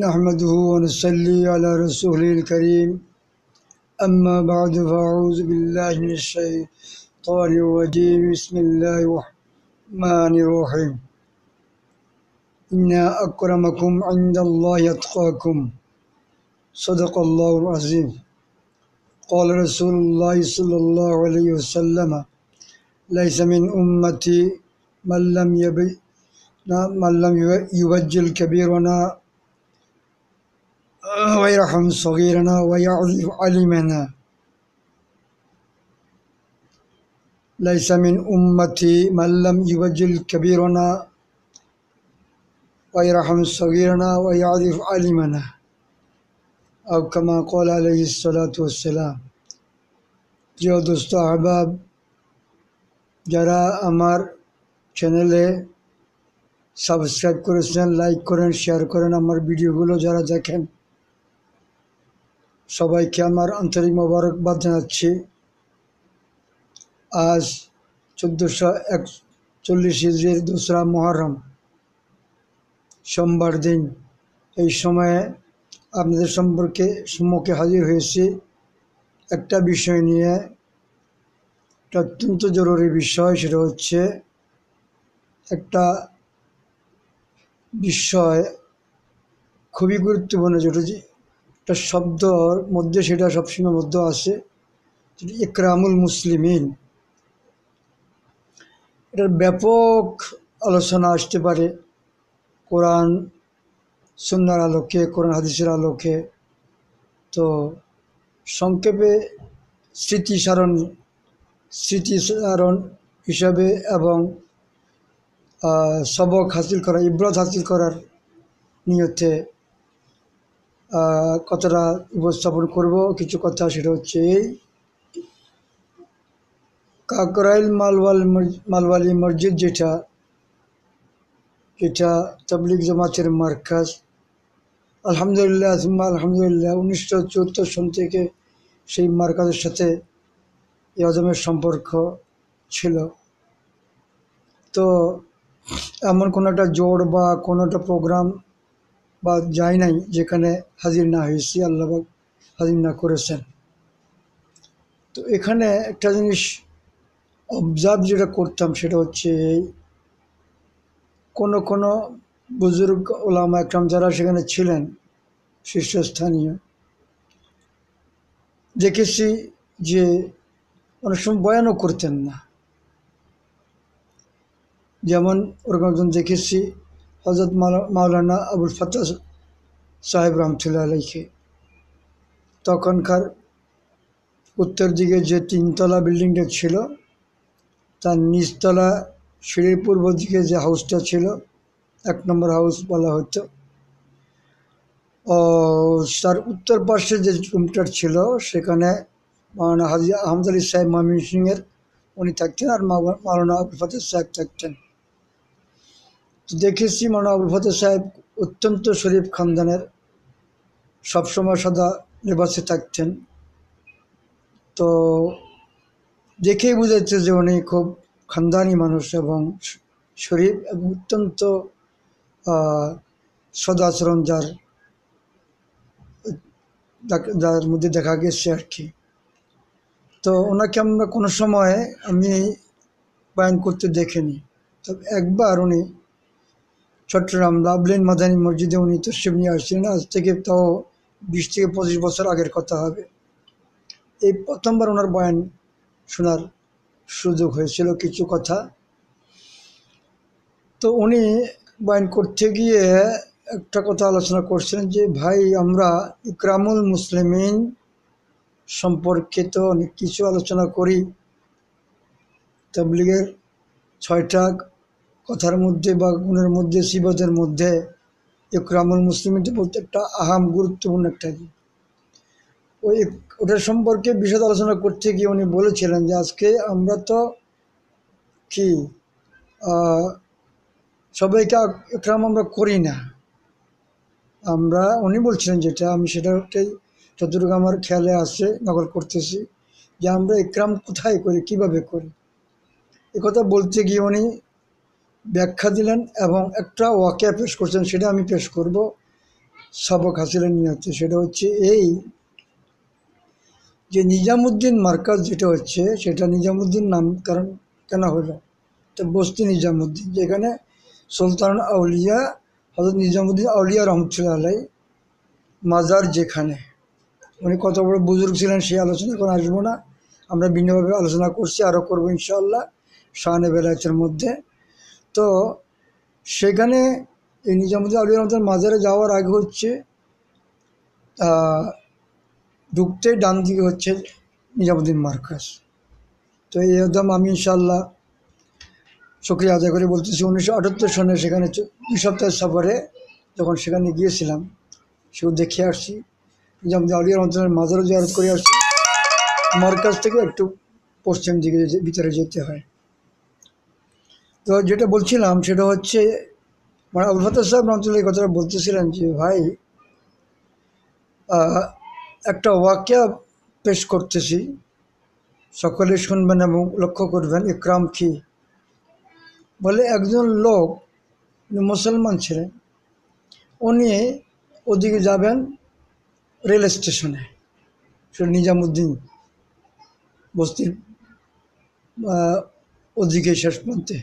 نحمده ونصلي على رسوله الكريم أما بعد فأعوذ بالله من الشيطان الرجيم بسم الله الرحمن الرحيم إن أكرمكم عند الله يتقاكم صدق الله العظيم قال رسول الله صلى الله عليه وسلم ليس من أمتي من لم يبي من لم يبجل كبيرنا ويرحم صغيرنا ويعظم علمنا ليس من أمتي من لم يبجل كبيرنا ويرحم صغيرنا ويعظم علمنا أو كما قال عليه الصلاة والسلام جو دوستو أحباب যারা چنل سبسکرائب subscribe لائک like شیئر share করেন ویڈیو گلو جرا دیکھیں সবাইকে আমার আন্তরিক মোবারকবাদ জানাচ্ছি আজ চোদ্দোশো একচল্লিশ ইজির দোসরা মহরম সোমবার দিন এই সময়ে আপনাদের সম্পর্কে সম্মুখে হাজির হয়েছি একটা বিষয় নিয়ে একটা অত্যন্ত জরুরি বিষয় সেটা হচ্ছে একটা বিষয় খুবই গুরুত্বপূর্ণ যেটা একটা শব্দর মধ্যে সেটা সবসময় মধ্যে আসে ইকরামুল মুসলিমিন এটার ব্যাপক আলোচনা আসতে পারে কোরআন সুন্দর আলোকে কোরআন হাদিসের আলোকে তো সংক্ষেপে স্মৃতিসারণ স্মৃতিসারণ হিসাবে এবং সবক হাসিল করা ইব্রত হাসিল করার নিয়তে কথাটা উপস্থাপন করব কিছু কথা সেটা হচ্ছে এই কাকরাইল মালওয়াল মালওয়ালি মসজিদ যেটা যেটা তবলিক জামাতের মার্কাজ আলহামদুলিল্লাহ আসিম্মা আলহামদুলিল্লাহ উনিশশো চুয়াত্তর সন থেকে সেই মার্কাজের সাথে ইয়াজমের সম্পর্ক ছিল তো এমন কোনো একটা জোর বা কোনো একটা প্রোগ্রাম বা যাই নাই যেখানে হাজির না হয়েছি আল্লাহবাক হাজির না করেছেন তো এখানে একটা জিনিস অবজার্ভ যেটা করতাম সেটা হচ্ছে কোনো কোনো বুজুর্গ ওলামা একরাম যারা সেখানে ছিলেন শীর্ষস্থানীয় দেখেছি যে অনেক সময় বয়ানও করতেন না যেমন ওরকম একজন দেখেছি হজরত মাওলানা আবুল ফতা সাহেব রহমতুল্লাহ আলাইকে তখনকার উত্তর দিকে যে তিনতলা বিল্ডিংটা ছিল তার নিচতলা সিঁড়ির পূর্ব দিকে যে হাউসটা ছিল এক নম্বর হাউস বলা হতো ও তার উত্তর পাশে যে রুমটার ছিল সেখানে মাওলানা হাজি আহমদ আলী সাহেব সিংয়ের উনি থাকতেন আর মাওলানা আবুল ফতেহ সাহেব থাকতেন দেখেছি মৌলানা আবুল ফতে সাহেব অত্যন্ত শরীফ খানদানের সবসময় সদা নিবাসে থাকতেন তো দেখেই বুঝেছে যে উনি খুব খানদানি মানুষ এবং শরীফ এবং অত্যন্ত সদাচরণ যার যার মধ্যে দেখা গেছে আর কি তো ওনাকে আমরা কোনো সময় আমি বায়ন করতে দেখিনি তবে একবার উনি চট্টগ্রাম লাভলেন মাদানী মসজিদে উনি তসিব নিয়ে আসছিলেন আজ থেকে তাও বিশ থেকে পঁচিশ বছর আগের কথা হবে এই প্রথমবার ওনার বয়ান শোনার সুযোগ হয়েছিল কিছু কথা তো উনি বয়ান করতে গিয়ে একটা কথা আলোচনা করছিলেন যে ভাই আমরা ইকরামুল মুসলিমিন সম্পর্কিত অনেক কিছু আলোচনা করি তবলিগের ছয়টা কথার মধ্যে বা গুণের মধ্যে সিবতের মধ্যে ইকরামুল মুসলিমিতে একটা আহাম গুরুত্বপূর্ণ একটা দিক ওই ওটার সম্পর্কে বিশদ আলোচনা করতে গিয়ে উনি বলেছিলেন যে আজকে আমরা তো কি সবাইকে ইকরাম আমরা করি না আমরা উনি বলছিলেন যেটা আমি সেটাকেই যতটুকু আমার খেয়ালে আসে নকল করতেছি যে আমরা ইকরাম কোথায় করি কিভাবে করি কথা বলতে গিয়ে উনি ব্যাখ্যা দিলেন এবং একটা ওয়াকিয়া পেশ করছেন সেটা আমি পেশ করব সবক হাসিলেন নিয়ে হচ্ছে সেটা হচ্ছে এই যে নিজামুদ্দিন মার্কাজ যেটা হচ্ছে সেটা নিজামুদ্দিন নামকরণ কেন হলো তো বস্তি নিজামুদ্দিন যেখানে সুলতান আউলিয়া হজরত নিজামুদ্দিন আউলিয়া রহমতুল্লাহ আলাই মাজার যেখানে উনি কত বড় বুজুর্গ ছিলেন সেই আলোচনা এখন আসবো না আমরা ভিন্নভাবে আলোচনা করছি আরও করবো ইনশাআল্লাহ শাহানে বেলাচের মধ্যে তো সেখানে এই নিজামুদ্দিন আলী রহমতুল মাজারে যাওয়ার আগে হচ্ছে ঢুকতে ডান দিকে হচ্ছে নিজামুদ্দিন মার্কাস তো এই একদম আমি ইনশাল্লাহ সক্রিয় আদায় করে বলতেছি উনিশশো আটাত্তর সনে সেখানে দুই সপ্তাহের সফরে যখন সেখানে গিয়েছিলাম সেও দেখে আসছি নিজামুদ্দিন আলী রহমতুল্লাহ মাজারও জিয়ারত করে আসছি মার্কাস থেকে একটু পশ্চিম দিকে ভিতরে যেতে হয় তো যেটা বলছিলাম সেটা হচ্ছে মানে আবুল সাহেব রহমতুল্লাহ এই কথাটা বলতেছিলেন যে ভাই একটা ওয়াকিয়া পেশ করতেছি সকলে শুনবেন এবং লক্ষ্য করবেন ইকরাম কি বলে একজন লোক মুসলমান ছিলেন উনি ওদিকে যাবেন রেল স্টেশনে সে নিজামুদ্দিন বস্তির ওদিকে শেষ প্রান্তে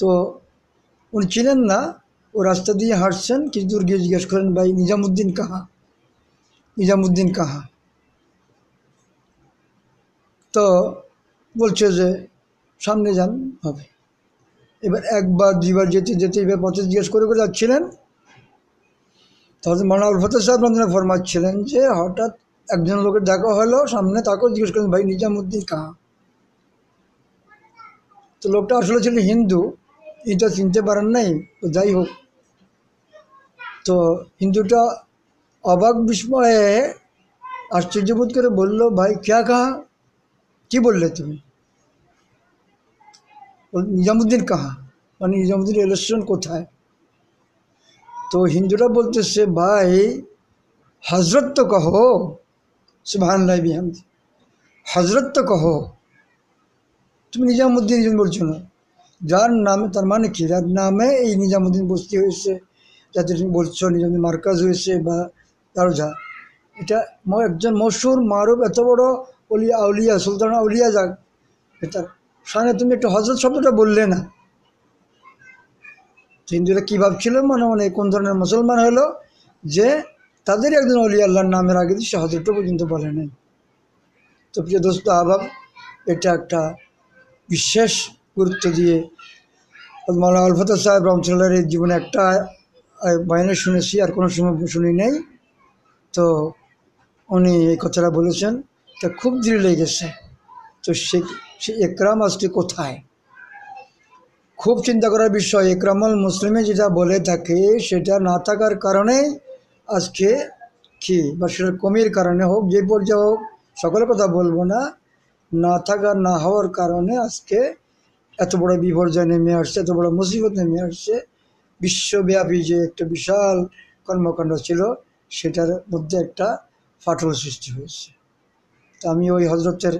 তো উনি ছিলেন না ও রাস্তা দিয়ে হাঁটছেন কিছু দূর গিয়ে জিজ্ঞেস করেন ভাই নিজামুদ্দিন কাহা নিজামুদ্দিন কাহা তো বলছে যে সামনে যান হবে এবার একবার দুইবার যেতে যেতে এবার পথে জিজ্ঞেস করে করে যাচ্ছিলেন তখন মানাউল ফতে সাহেব রঞ্জনা ফরমাচ্ছিলেন যে হঠাৎ একজন লোকের দেখা হলো সামনে তাকেও জিজ্ঞেস করেন ভাই নিজামুদ্দিন কাহা তো লোকটা আসলে ছিল হিন্দু এটা চিনতে পারেন নাই তো যাই হোক তো হিন্দুটা অবাক বিস্ময়ে আশ্চর্যবোধ করে বলল ভাই ক্যা কাহা কি বললে তুমি নিজামুদ্দিন কাহা মানে নিজামুদ্দিন ইলেকশন কোথায় তো হিন্দুরা বলতেছে ভাই হজরত তো কহো সুবাহান্লাই বিহান হজরত তো কহো তুমি নিজামুদ্দিন বলছো না যার নামে তার মানে কি যার নামে এই নিজামুদ্দিন বস্তি হয়েছে যাতে তুমি বলছো নিজামুদ্দিন মার্কাজ হয়েছে বা তার যা এটা একজন মশুর মারুফ এত বড় অলিয়া আউলিয়া সুলতান আউলিয়া যাক এটা সামনে তুমি একটা হজরত শব্দটা বললে না হিন্দুরা কী ভাবছিল মনে মনে কোন ধরনের মুসলমান হলো যে তাদের একজন অলি আল্লাহর নামের আগে সে হজরতটা পর্যন্ত বলে নাই তো প্রিয় দোস্ত আভাব এটা একটা বিশেষ গুরুত্ব দিয়ে মৌলানা আলফতা সাহেব রামচন্দ্রের এই জীবনে একটা বাইনে শুনেছি আর কোনো সময় শুনি নাই তো উনি এই কথাটা বলেছেন তা খুব দিল লেগেছে তো সে সে একরাম আসটি কোথায় খুব চিন্তা করার বিষয় একরামল মুসলিমে যেটা বলে থাকে সেটা না থাকার কারণে আজকে কি বা সেটা কমির কারণে হোক যে পর্যায়ে হোক সকলের কথা বলবো না না থাকা না হওয়ার কারণে আজকে এত বড় বিপর্যয় নেমে আসছে এত বড় মুসিবত নেমে আসছে বিশ্বব্যাপী যে একটা বিশাল কর্মকাণ্ড ছিল সেটার মধ্যে একটা ফাটল সৃষ্টি হয়েছে তা আমি ওই হজরতের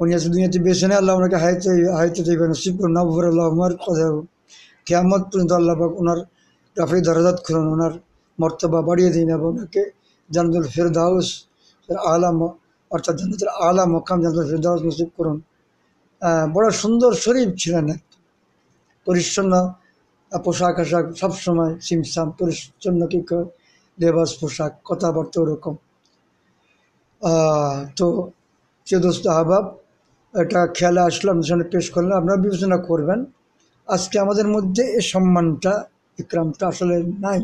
উনি আছে দুনিয়াতে বেছে নেয় আল্লাহ ওনাকে হাইতে হাইতে দেবে নসিব করুন নবর আল্লাহ উমার কথা কেয়ামত পর্যন্ত আল্লাহবাক ওনার রাফি দরাজাত খুলুন ওনার মর্তবা বাড়িয়ে দিন এবং ওনাকে জানদুল ফেরদাউস আলাম অর্থাৎ জানদুল আলাম মকাম জানদুল ফেরদাউস নসিব করুন বড় সুন্দর শরীর ছিলেন পরিচ্ছন্ন পোশাক আশাক সবসময় সিমসাম পরিচ্ছন্ন কি লেবাস পোশাক কথাবার্তা ওরকম তো সে আহবাব এটা খেয়ালে আসলাম সেখানে পেশ করলাম আপনারা বিবেচনা করবেন আজকে আমাদের মধ্যে এ সম্মানটা বিক্রামটা আসলে নাই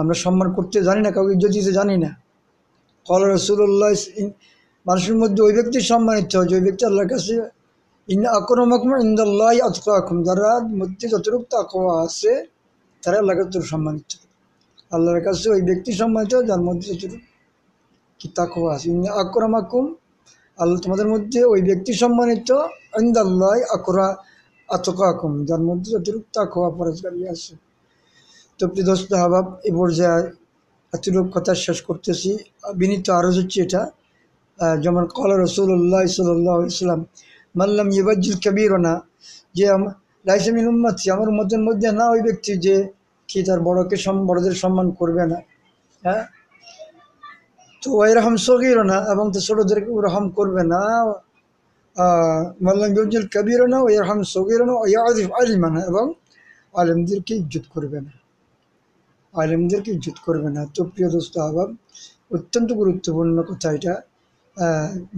আমরা সম্মান করতে জানি না কাউকে যদি জানি না কল মানুষের মধ্যে ওই ব্যক্তি সম্মানিত হয় যে ওই ব্যক্তি আল্লাহর কাছে আকরমকমা ইন্দাল্লাহ আতকাকুম যারা মধ্যে যতটুকু তাকওয়া আছে তারা আল্লাহর কাছে সম্মানিত আল্লাহর কাছে ওই ব্যক্তি সম্মানিত যার মধ্যে যতটুকু কি তাকওয়া আছে ইন্দ আল্লাহ তোমাদের মধ্যে ওই ব্যক্তি সম্মানিত ইন্দাল্লাহ আকরা আতকাকুম যার মধ্যে যতটুকু তাকওয়া পরাজকারী আছে তো প্রিদস্ত হাবাব এ পর্যায়ে এতটুকু কথা শেষ করতেছি বিনীত আরজ হচ্ছে এটা যেমন কল রসুল্লাহ ইসলাম মাল্লাম ইবাজুল না যে লাইসামিন উম্মাচ্ছি আমার মধ্যের মধ্যে না ওই ব্যক্তি যে কি তার বড়কে বড়দের সম্মান করবে না হ্যাঁ তো ওই রহম না এবং তো ছোটদের রহম করবে না মাল্লাম কবির না ওই রহম না ওই আদিফ আলিমানা এবং আলেমদেরকে ইজ্জুত করবে না আলেমদেরকে ইজ্জুত করবে না তো প্রিয় দোস্ত আহবাব অত্যন্ত গুরুত্বপূর্ণ কথা এটা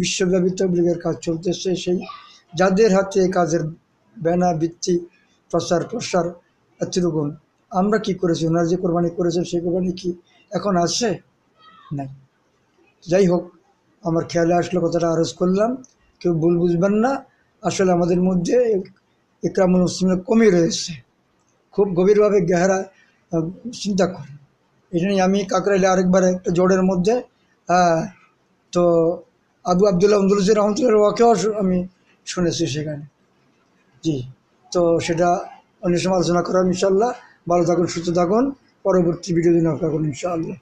বিশ্বব্যাপী তবলিগের কাজ চলতেছে সেই যাদের হাতে এই কাজের ব্যানা বৃত্তি প্রচার প্রসার এতরকম আমরা কি করেছি ওনারা যে কোরবানি করেছেন সেই কোরবানি কি এখন আছে নাই যাই হোক আমার খেয়ালে আসলে কথাটা আরজ করলাম কেউ ভুল বুঝবেন না আসলে আমাদের মধ্যে ইকরামুল মুসলিমের কমই রয়েছে খুব গভীরভাবে গেহারা চিন্তা করি এটা নিয়ে আমি কাকরাইলে আরেকবার একটা জোরের মধ্যে তো আবু আবদুল্লাহ আন্দুলজি রহমতুল্লাহ ওয়াকেও আমি শুনেছি সেখানে জি তো সেটা অন্য সময় আলোচনা করা ইনশাল্লাহ ভালো থাকুন সুস্থ থাকুন পরবর্তী ভিডিও দিন আপনার ইনশাআল্লাহ